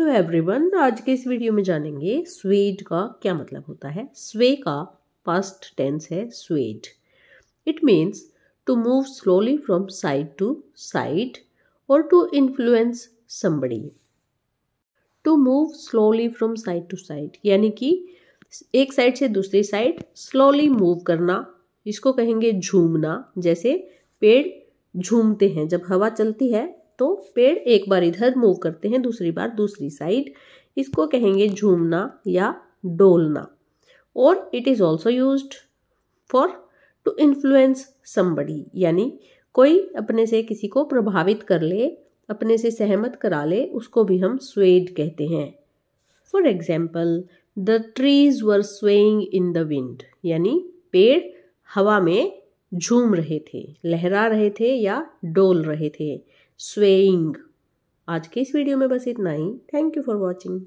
hello तो everyone आज के इस वीडियो में जानेंगे स्वेड का क्या मतलब होता है स्वे का पास्ट टेंस है swayed it means to move slowly from side to side और to influence somebody to move slowly from side to side यानी कि एक साइड से दूसरी साइड स्लोली मूव करना इसको कहेंगे झूमना जैसे पेड़ झूमते हैं जब हवा चलती है तो पेड़ एक बार इधर मूव करते हैं दूसरी बार दूसरी साइड इसको कहेंगे झूमना या डोलना और it is also use for to influence somebody यानी कोई अपने से किसी को प्रभावित कर ले अपने से सहमत करा ले उसको भी हम स्वेड कहते हैं for example the trees were swaying in the wind यानी पेड़ हवा में झूम रहे थे लहरा रहे थे या डोल रहे थे स्वेइंग आज के इस वीडियो में बस इतना ही थैंक यू फॉर वॉचिंग